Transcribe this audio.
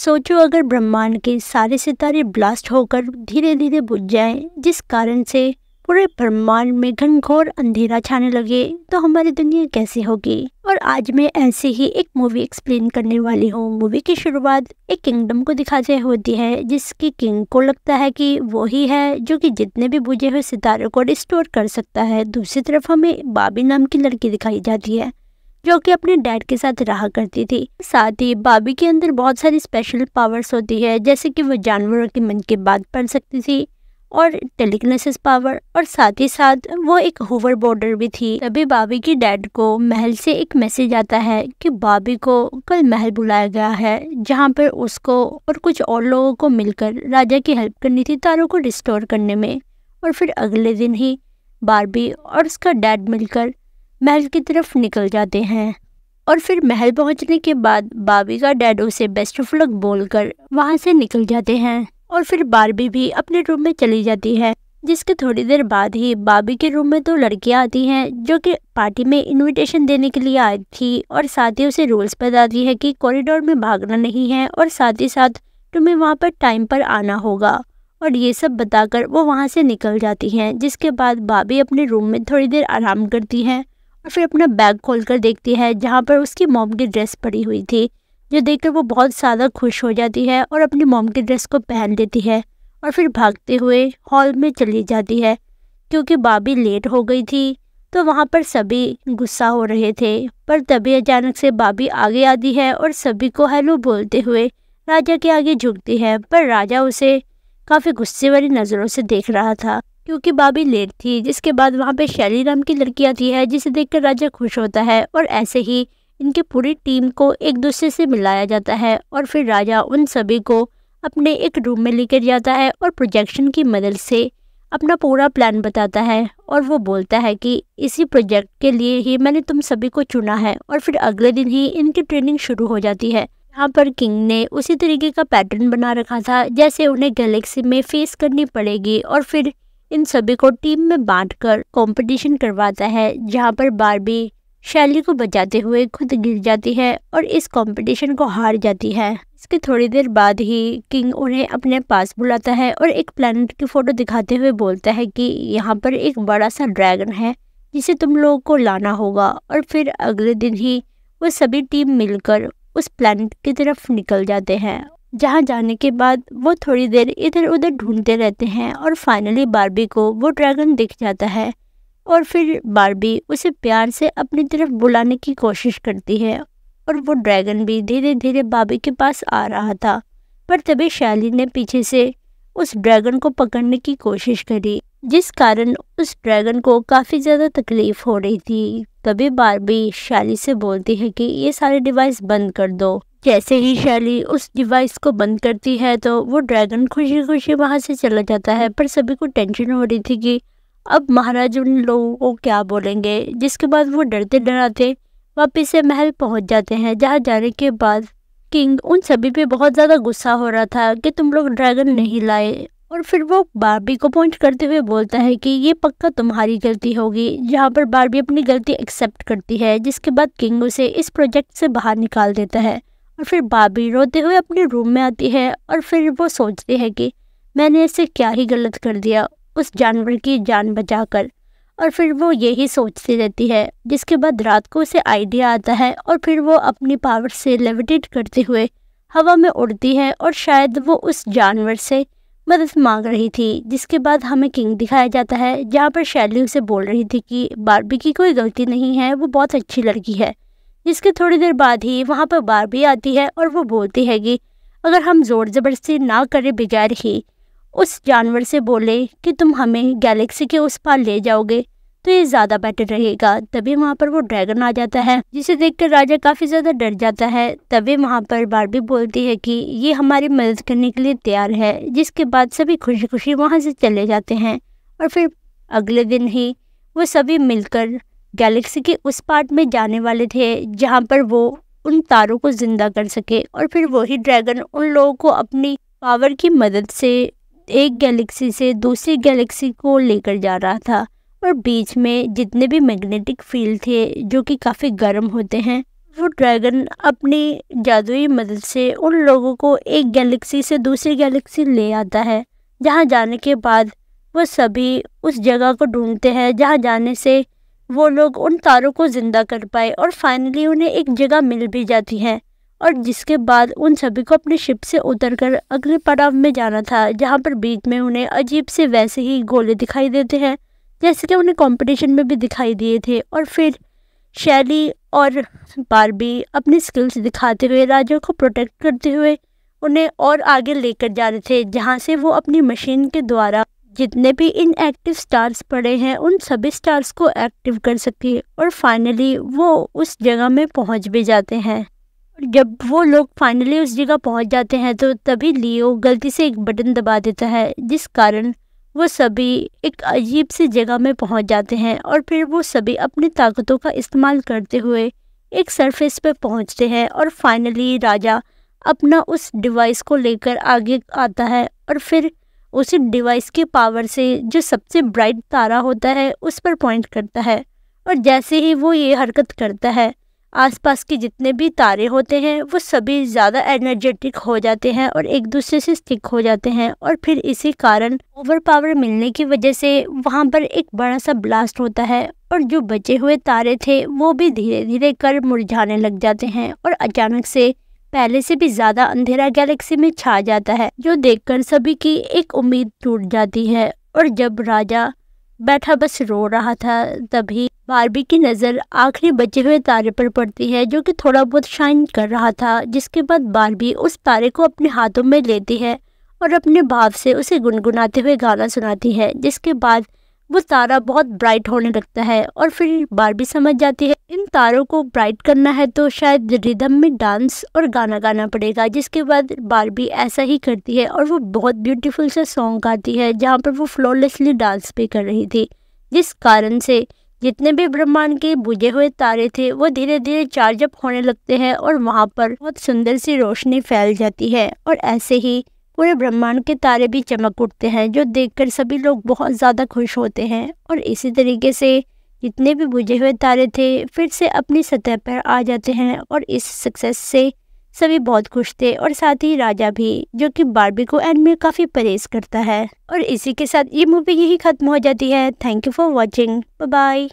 सोचो अगर ब्रह्मांड के सारे सितारे ब्लास्ट होकर धीरे धीरे बुझ जाएं जिस कारण से पूरे ब्रह्मांड में घनघोर अंधेरा छाने लगे तो हमारी दुनिया कैसे होगी और आज मैं ऐसे ही एक मूवी एक्सप्लेन करने वाली हूँ मूवी की शुरुआत एक किंगडम को दिखाते होती है जिसकी किंग को लगता है कि वो ही है जो कि जितने भी बुझे हुए सितारों को रिस्टोर कर सकता है दूसरी तरफ हमें बाबी नाम की लड़की दिखाई जाती है जो कि अपने डैड के साथ रहा करती थी साथ ही बाबी के अंदर बहुत सारी स्पेशल पावर्स होती है जैसे कि वह जानवरों के मन की बात पढ़ सकती थी और टेलीकनेसिस पावर और साथ ही साथ वो एक होवर बॉर्डर भी थी तभी बाबी की डैड को महल से एक मैसेज आता है कि बाबी को कल महल बुलाया गया है जहाँ पर उसको और कुछ और लोगों को मिलकर राजा की हेल्प करनी थी तारों को रिस्टोर करने में और फिर अगले दिन ही बारबी और उसका डैड मिलकर महल की तरफ निकल जाते हैं और फिर महल पहुंचने के बाद बाबी का डैड उसे बेस्ट ऑफ लक बोलकर वहां से निकल जाते हैं और फिर बारबी भी अपने रूम में चली जाती है जिसके थोड़ी देर बाद ही बाबी के रूम में दो तो लड़कियां आती हैं जो कि पार्टी में इनविटेशन देने के लिए आई थी और साथ ही उसे रूल्स बताती है कि कॉरिडोर में भागना नहीं है और साथ ही साथ तुम्हें वहाँ पर टाइम पर आना होगा और ये सब बताकर वो वहाँ से निकल जाती हैं जिसके बाद बाबी अपने रूम में थोड़ी देर आराम करती हैं और फिर अपना बैग खोलकर देखती है जहाँ पर उसकी मोम की ड्रेस पड़ी हुई थी जो देखकर वो बहुत ज़्यादा खुश हो जाती है और अपनी मोम की ड्रेस को पहन लेती है और फिर भागते हुए हॉल में चली जाती है क्योंकि बाबी लेट हो गई थी तो वहाँ पर सभी गुस्सा हो रहे थे पर तभी अचानक से बाबी आगे आती है और सभी को हेलो बोलते हुए राजा के आगे झुकती है पर राजा उसे काफ़ी गुस्से वाली नज़रों से देख रहा था क्योंकि बाबी लेट थी जिसके बाद वहाँ पे राम की लड़की आती है जिसे देखकर राजा खुश होता है और ऐसे ही इनकी पूरी टीम को एक दूसरे से मिलाया जाता है और फिर राजा उन सभी को अपने एक रूम में लेकर जाता है और प्रोजेक्शन की मदद से अपना पूरा प्लान बताता है और वो बोलता है कि इसी प्रोजेक्ट के लिए ही मैंने तुम सभी को चुना है और फिर अगले दिन ही इनकी ट्रेनिंग शुरू हो जाती है यहाँ पर किंग ने उसी तरीके का पैटर्न बना रखा था जैसे उन्हें गैलेक्सी में फेस करनी पड़ेगी और फिर इन सभी को टीम में बांटकर कंपटीशन करवाता है जहाँ पर बारबी शैली को बचाते हुए खुद गिर जाती है और इस कंपटीशन को हार जाती है इसके थोड़ी देर बाद ही किंग उन्हें अपने पास बुलाता है और एक प्लानट की फ़ोटो दिखाते हुए बोलता है कि यहाँ पर एक बड़ा सा ड्रैगन है जिसे तुम लोगों को लाना होगा और फिर अगले दिन ही वो सभी टीम मिलकर उस प्लानट की तरफ निकल जाते हैं जहाँ जाने के बाद वो थोड़ी देर इधर उधर ढूंढते रहते हैं और फाइनली बारबी को वो ड्रैगन दिख जाता है और फिर बारबी उसे प्यार से अपनी तरफ बुलाने की कोशिश करती है और वो ड्रैगन भी धीरे धीरे बाबी के पास आ रहा था पर तभी शैली ने पीछे से उस ड्रैगन को पकड़ने की कोशिश करी जिस कारण उस ड्रैगन को काफ़ी ज़्यादा तकलीफ़ हो रही थी तभी बारबी शैली से बोलती है कि ये सारे डिवाइस बंद कर दो जैसे ही शैली उस डिवाइस को बंद करती है तो वो ड्रैगन खुशी खुशी वहाँ से चला जाता है पर सभी को टेंशन हो रही थी कि अब महाराज उन लोगों को क्या बोलेंगे जिसके बाद वो डरते डराते वापस से महल पहुँच जाते हैं जहाँ जाने के बाद किंग उन सभी पे बहुत ज़्यादा गुस्सा हो रहा था कि तुम लोग ड्रैगन नहीं लाए और फिर वो बारबी को पॉइंट करते हुए बोलता है कि ये पक्का तुम्हारी गलती होगी जहाँ पर बारबी अपनी गलती एक्सेप्ट करती है जिसके बाद किंग उसे इस प्रोजेक्ट से बाहर निकाल देता है और फिर बाबी रोते हुए अपने रूम में आती है और फिर वो सोचती है कि मैंने इसे क्या ही गलत कर दिया उस जानवर की जान बचा कर और फिर वो यही सोचती रहती है जिसके बाद रात को उसे आइडिया आता है और फिर वो अपनी पावर से लेविटेट करते हुए हवा में उड़ती है और शायद वो उस जानवर से मदद मांग रही थी जिसके बाद हमें किंग दिखाया जाता है जहाँ पर शैली उसे बोल रही थी कि बारबी की कोई गलती नहीं है वो बहुत अच्छी लड़की है इसके थोड़ी देर बाद ही वहाँ पर बारबी आती है और वो बोलती है कि अगर हम ज़ोर ज़बरदस्ती ना करें बगैर ही उस जानवर से बोले कि तुम हमें गैलेक्सी के उस पार ले जाओगे तो ये ज़्यादा बेटर रहेगा तभी वहाँ पर वो ड्रैगन आ जाता है जिसे देखकर राजा काफ़ी ज़्यादा डर जाता है तभी वहाँ पर बारबी बोलती है कि ये हमारी मदद करने के लिए तैयार है जिसके बाद सभी खुशी खुशी वहाँ से चले जाते हैं और फिर अगले दिन ही वो सभी मिलकर गैलेक्सी के उस पार्ट में जाने वाले थे जहाँ पर वो उन तारों को ज़िंदा कर सके और फिर वही ड्रैगन उन लोगों को अपनी पावर की मदद से एक गैलेक्सी से दूसरी गैलेक्सी को लेकर जा रहा था और बीच में जितने भी मैग्नेटिक फील्ड थे जो कि काफ़ी गर्म होते हैं वो ड्रैगन अपनी जादुई मदद से उन लोगों को एक गैलेक्सी से दूसरी गैलेक्सी ले आता है जहाँ जाने के बाद वो सभी उस जगह को ढूंढते हैं जहाँ जाने से वो लोग उन तारों को ज़िंदा कर पाए और फाइनली उन्हें एक जगह मिल भी जाती है और जिसके बाद उन सभी को अपने शिप से उतरकर अगले पड़ाव में जाना था जहाँ पर बीच में उन्हें अजीब से वैसे ही गोले दिखाई देते हैं जैसे कि उन्हें कंपटीशन में भी दिखाई दिए थे और फिर शैली और बारबी अपनी स्किल्स दिखाते हुए राजा को प्रोटेक्ट करते हुए उन्हें और आगे लेकर जा रहे थे जहाँ से वो अपनी मशीन के द्वारा जितने भी इनएक्टिव स्टार्स पड़े हैं उन सभी स्टार्स को एक्टिव कर सकती है और फाइनली वो उस जगह में पहुंच भी जाते हैं जब वो लोग फाइनली उस जगह पहुंच जाते हैं तो तभी लियो गलती से एक बटन दबा देता है जिस कारण वो सभी एक अजीब सी जगह में पहुंच जाते हैं और फिर वो सभी अपनी ताकतों का इस्तेमाल करते हुए एक सरफेस पर पहुँचते हैं और फाइनली राजा अपना उस डिवाइस को लेकर आगे आता है और फिर उसी डिवाइस के पावर से जो सबसे ब्राइट तारा होता है उस पर पॉइंट करता है और जैसे ही वो ये हरकत करता है आसपास के जितने भी तारे होते हैं वो सभी ज़्यादा एनर्जेटिक हो जाते हैं और एक दूसरे से स्टिक हो जाते हैं और फिर इसी कारण ओवर पावर मिलने की वजह से वहाँ पर एक बड़ा सा ब्लास्ट होता है और जो बचे हुए तारे थे वो भी धीरे धीरे कर मुरझाने लग जाते हैं और अचानक से पहले से भी ज्यादा अंधेरा गैलेक्सी में छा जाता है जो देखकर सभी की एक उम्मीद टूट जाती है और जब राजा बैठा बस रो रहा था तभी बारबी की नज़र आखिरी बचे हुए तारे पर पड़ती है जो कि थोड़ा बहुत शाइन कर रहा था जिसके बाद बारबी उस तारे को अपने हाथों में लेती है और अपने भाव से उसे गुनगुनाते हुए गाना सुनाती है जिसके बाद वो तारा बहुत ब्राइट होने लगता है और फिर बारबी समझ जाती है इन तारों को ब्राइट करना है तो शायद रिदम में डांस और गाना गाना पड़ेगा जिसके बाद बारबी ऐसा ही करती है और वो बहुत ब्यूटीफुल सा सॉन्ग गाती है जहाँ पर वो फ्लॉलेसली डांस भी कर रही थी जिस कारण से जितने भी ब्रह्मांड के बुझे हुए तारे थे वो धीरे धीरे चार्जअप होने लगते हैं और वहाँ पर बहुत सुंदर सी रोशनी फैल जाती है और ऐसे ही पूरे ब्रह्मांड के तारे भी चमक उठते हैं जो देखकर सभी लोग बहुत ज़्यादा खुश होते हैं और इसी तरीके से जितने भी बुझे हुए तारे थे फिर से अपनी सतह पर आ जाते हैं और इस सक्सेस से सभी बहुत खुश थे और साथ ही राजा भी जो कि बारबी को एंड में काफ़ी परहेज करता है और इसी के साथ ये मूवी यही खत्म हो जाती है thank you for watching bye